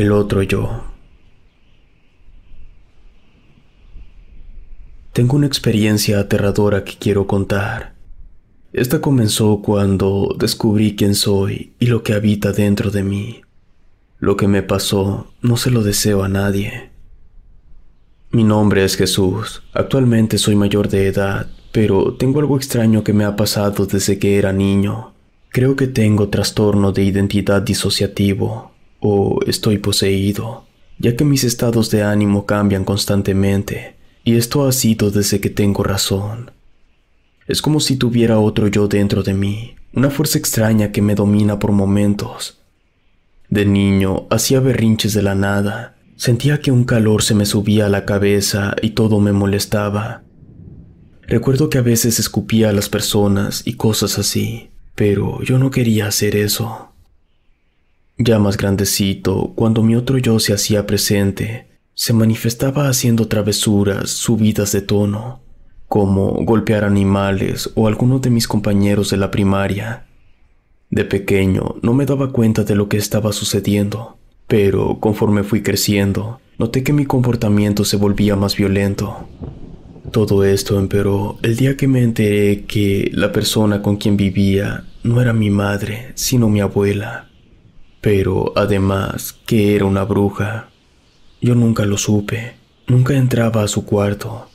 el otro yo. Tengo una experiencia aterradora que quiero contar. Esta comenzó cuando descubrí quién soy y lo que habita dentro de mí. Lo que me pasó no se lo deseo a nadie. Mi nombre es Jesús. Actualmente soy mayor de edad, pero tengo algo extraño que me ha pasado desde que era niño. Creo que tengo trastorno de identidad disociativo o estoy poseído, ya que mis estados de ánimo cambian constantemente, y esto ha sido desde que tengo razón. Es como si tuviera otro yo dentro de mí, una fuerza extraña que me domina por momentos. De niño hacía berrinches de la nada, sentía que un calor se me subía a la cabeza y todo me molestaba. Recuerdo que a veces escupía a las personas y cosas así, pero yo no quería hacer eso. Ya más grandecito, cuando mi otro yo se hacía presente, se manifestaba haciendo travesuras, subidas de tono, como golpear animales o algunos de mis compañeros de la primaria. De pequeño no me daba cuenta de lo que estaba sucediendo, pero conforme fui creciendo, noté que mi comportamiento se volvía más violento. Todo esto empeoró el día que me enteré que la persona con quien vivía no era mi madre, sino mi abuela pero además que era una bruja. Yo nunca lo supe, nunca entraba a su cuarto.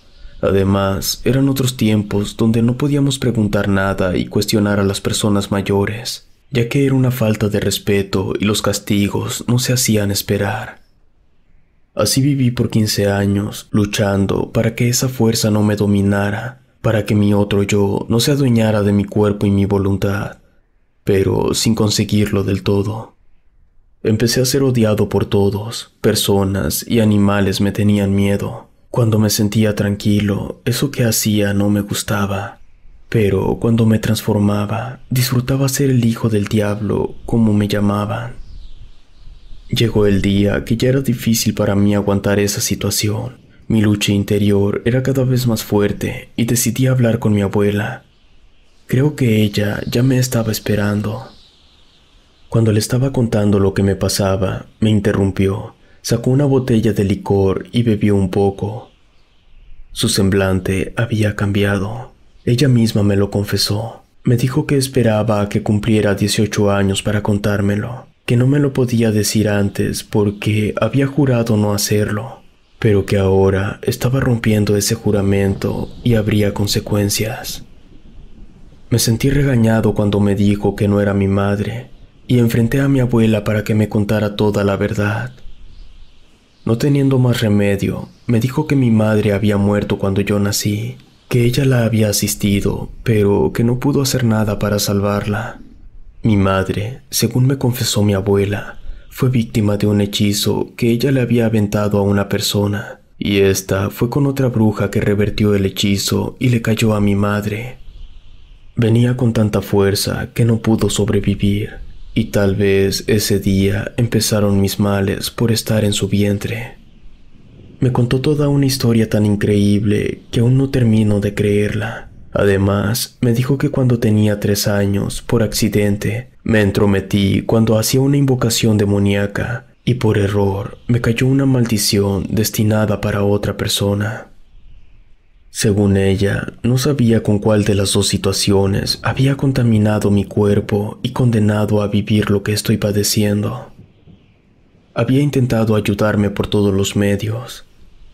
Además, eran otros tiempos donde no podíamos preguntar nada y cuestionar a las personas mayores, ya que era una falta de respeto y los castigos no se hacían esperar. Así viví por 15 años, luchando para que esa fuerza no me dominara, para que mi otro yo no se adueñara de mi cuerpo y mi voluntad, pero sin conseguirlo del todo. Empecé a ser odiado por todos, personas y animales me tenían miedo. Cuando me sentía tranquilo, eso que hacía no me gustaba. Pero cuando me transformaba, disfrutaba ser el hijo del diablo, como me llamaban. Llegó el día que ya era difícil para mí aguantar esa situación. Mi lucha interior era cada vez más fuerte y decidí hablar con mi abuela. Creo que ella ya me estaba esperando. Cuando le estaba contando lo que me pasaba, me interrumpió, sacó una botella de licor y bebió un poco. Su semblante había cambiado. Ella misma me lo confesó. Me dijo que esperaba a que cumpliera 18 años para contármelo, que no me lo podía decir antes porque había jurado no hacerlo, pero que ahora estaba rompiendo ese juramento y habría consecuencias. Me sentí regañado cuando me dijo que no era mi madre, y enfrenté a mi abuela para que me contara toda la verdad. No teniendo más remedio, me dijo que mi madre había muerto cuando yo nací, que ella la había asistido, pero que no pudo hacer nada para salvarla. Mi madre, según me confesó mi abuela, fue víctima de un hechizo que ella le había aventado a una persona, y esta fue con otra bruja que revertió el hechizo y le cayó a mi madre. Venía con tanta fuerza que no pudo sobrevivir. Y tal vez ese día empezaron mis males por estar en su vientre. Me contó toda una historia tan increíble que aún no termino de creerla. Además, me dijo que cuando tenía tres años, por accidente, me entrometí cuando hacía una invocación demoníaca y por error me cayó una maldición destinada para otra persona. Según ella, no sabía con cuál de las dos situaciones había contaminado mi cuerpo y condenado a vivir lo que estoy padeciendo. Había intentado ayudarme por todos los medios,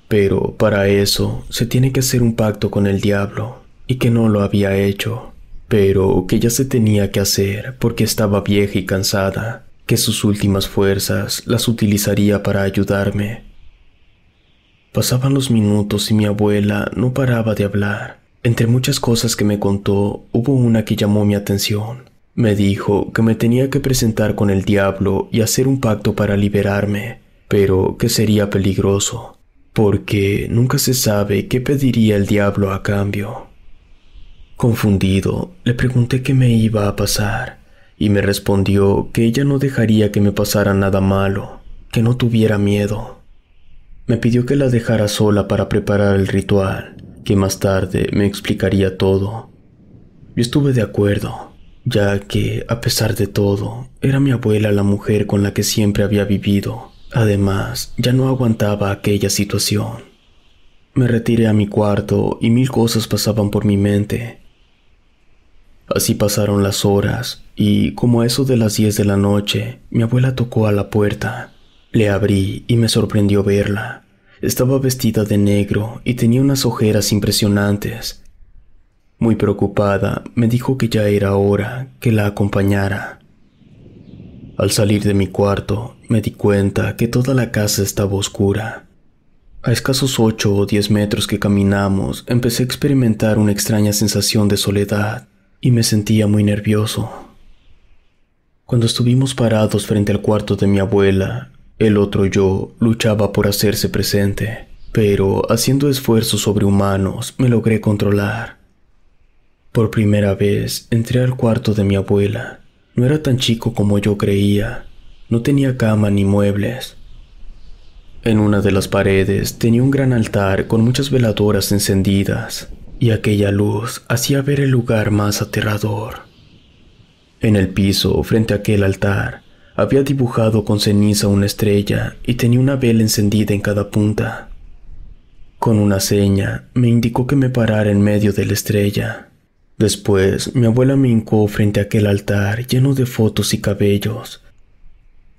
pero para eso se tiene que hacer un pacto con el diablo, y que no lo había hecho, pero que ya se tenía que hacer porque estaba vieja y cansada, que sus últimas fuerzas las utilizaría para ayudarme Pasaban los minutos y mi abuela no paraba de hablar. Entre muchas cosas que me contó, hubo una que llamó mi atención. Me dijo que me tenía que presentar con el diablo y hacer un pacto para liberarme, pero que sería peligroso, porque nunca se sabe qué pediría el diablo a cambio. Confundido, le pregunté qué me iba a pasar, y me respondió que ella no dejaría que me pasara nada malo, que no tuviera miedo. Me pidió que la dejara sola para preparar el ritual, que más tarde me explicaría todo. Yo estuve de acuerdo, ya que, a pesar de todo, era mi abuela la mujer con la que siempre había vivido. Además, ya no aguantaba aquella situación. Me retiré a mi cuarto y mil cosas pasaban por mi mente. Así pasaron las horas y, como a eso de las 10 de la noche, mi abuela tocó a la puerta. Le abrí y me sorprendió verla. Estaba vestida de negro y tenía unas ojeras impresionantes. Muy preocupada, me dijo que ya era hora que la acompañara. Al salir de mi cuarto, me di cuenta que toda la casa estaba oscura. A escasos ocho o diez metros que caminamos, empecé a experimentar una extraña sensación de soledad y me sentía muy nervioso. Cuando estuvimos parados frente al cuarto de mi abuela, el otro yo luchaba por hacerse presente, pero haciendo esfuerzos sobrehumanos me logré controlar. Por primera vez entré al cuarto de mi abuela. No era tan chico como yo creía. No tenía cama ni muebles. En una de las paredes tenía un gran altar con muchas veladoras encendidas, y aquella luz hacía ver el lugar más aterrador. En el piso, frente a aquel altar, había dibujado con ceniza una estrella y tenía una vela encendida en cada punta. Con una seña me indicó que me parara en medio de la estrella. Después mi abuela me hincó frente a aquel altar lleno de fotos y cabellos.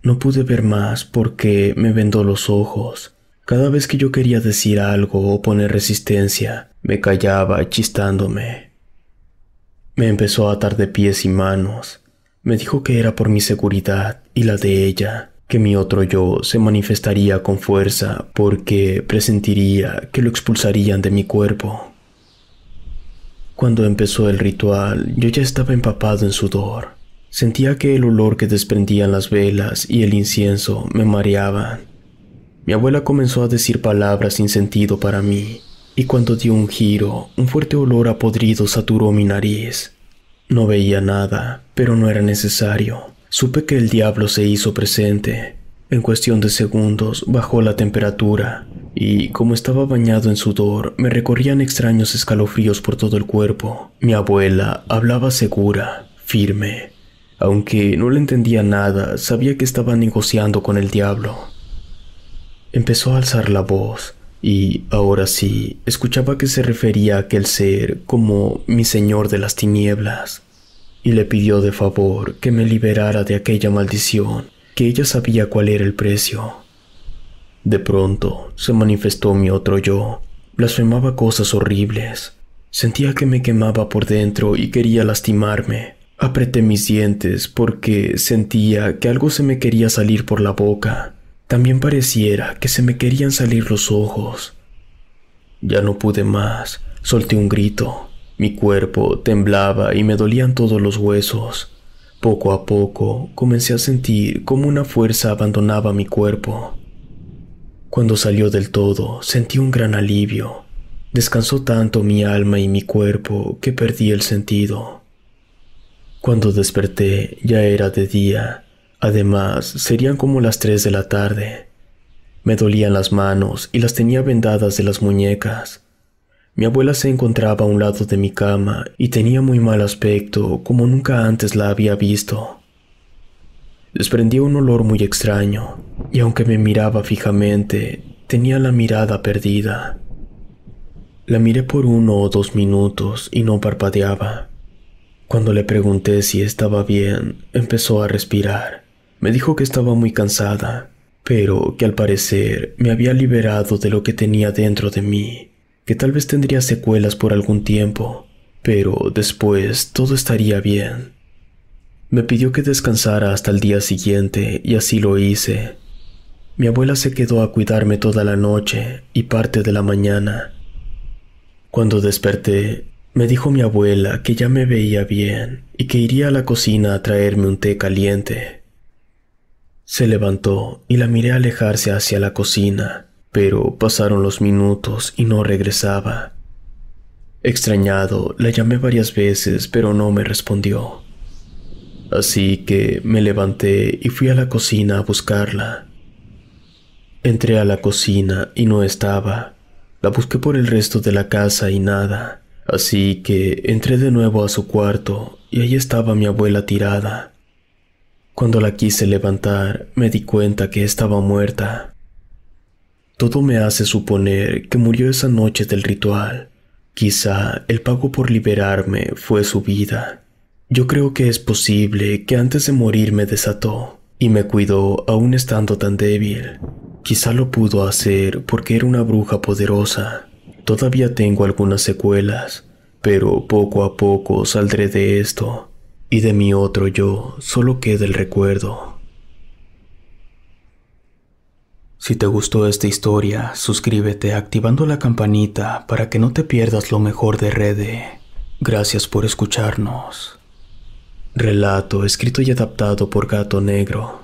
No pude ver más porque me vendó los ojos. Cada vez que yo quería decir algo o poner resistencia, me callaba chistándome. Me empezó a atar de pies y manos. Me dijo que era por mi seguridad y la de ella, que mi otro yo se manifestaría con fuerza porque presentiría que lo expulsarían de mi cuerpo. Cuando empezó el ritual, yo ya estaba empapado en sudor. Sentía que el olor que desprendían las velas y el incienso me mareaban. Mi abuela comenzó a decir palabras sin sentido para mí, y cuando dio un giro, un fuerte olor a podrido saturó mi nariz. No veía nada, pero no era necesario. Supe que el diablo se hizo presente. En cuestión de segundos bajó la temperatura y, como estaba bañado en sudor, me recorrían extraños escalofríos por todo el cuerpo. Mi abuela hablaba segura, firme. Aunque no le entendía nada, sabía que estaba negociando con el diablo. Empezó a alzar la voz, y ahora sí, escuchaba que se refería a aquel ser como mi señor de las tinieblas y le pidió de favor que me liberara de aquella maldición, que ella sabía cuál era el precio. De pronto se manifestó mi otro yo, blasfemaba cosas horribles, sentía que me quemaba por dentro y quería lastimarme. Apreté mis dientes porque sentía que algo se me quería salir por la boca. También pareciera que se me querían salir los ojos. Ya no pude más, solté un grito mi cuerpo temblaba y me dolían todos los huesos. Poco a poco comencé a sentir como una fuerza abandonaba mi cuerpo. Cuando salió del todo, sentí un gran alivio. Descansó tanto mi alma y mi cuerpo que perdí el sentido. Cuando desperté ya era de día. Además, serían como las tres de la tarde. Me dolían las manos y las tenía vendadas de las muñecas. Mi abuela se encontraba a un lado de mi cama y tenía muy mal aspecto, como nunca antes la había visto. Desprendía un olor muy extraño, y aunque me miraba fijamente, tenía la mirada perdida. La miré por uno o dos minutos y no parpadeaba. Cuando le pregunté si estaba bien, empezó a respirar. Me dijo que estaba muy cansada, pero que al parecer me había liberado de lo que tenía dentro de mí que tal vez tendría secuelas por algún tiempo, pero después todo estaría bien. Me pidió que descansara hasta el día siguiente y así lo hice. Mi abuela se quedó a cuidarme toda la noche y parte de la mañana. Cuando desperté, me dijo mi abuela que ya me veía bien y que iría a la cocina a traerme un té caliente. Se levantó y la miré alejarse hacia la cocina pero pasaron los minutos y no regresaba. Extrañado, la llamé varias veces, pero no me respondió. Así que me levanté y fui a la cocina a buscarla. Entré a la cocina y no estaba. La busqué por el resto de la casa y nada. Así que entré de nuevo a su cuarto y ahí estaba mi abuela tirada. Cuando la quise levantar, me di cuenta que estaba muerta. Todo me hace suponer que murió esa noche del ritual. Quizá el pago por liberarme fue su vida. Yo creo que es posible que antes de morir me desató y me cuidó aún estando tan débil. Quizá lo pudo hacer porque era una bruja poderosa. Todavía tengo algunas secuelas, pero poco a poco saldré de esto y de mi otro yo solo queda el recuerdo. Si te gustó esta historia, suscríbete activando la campanita para que no te pierdas lo mejor de Rede. Gracias por escucharnos. Relato escrito y adaptado por Gato Negro.